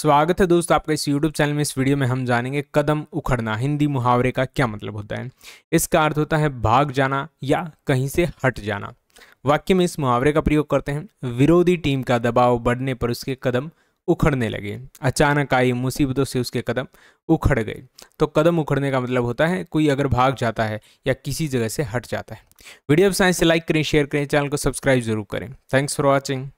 स्वागत है दोस्तों आपका इस YouTube चैनल में इस वीडियो में हम जानेंगे कदम उखड़ना हिंदी मुहावरे का क्या मतलब होता है इसका अर्थ होता है भाग जाना या कहीं से हट जाना वाक्य में इस मुहावरे का प्रयोग करते हैं विरोधी टीम का दबाव बढ़ने पर उसके कदम उखड़ने लगे अचानक आई मुसीबतों से उसके कदम उखड़ गए तो कदम उखड़ने का मतलब होता है कोई अगर भाग जाता है या किसी जगह से हट जाता है वीडियो साइंस से तो लाइक करें शेयर करें चैनल को सब्सक्राइब जरूर करें थैंक्स फॉर वॉचिंग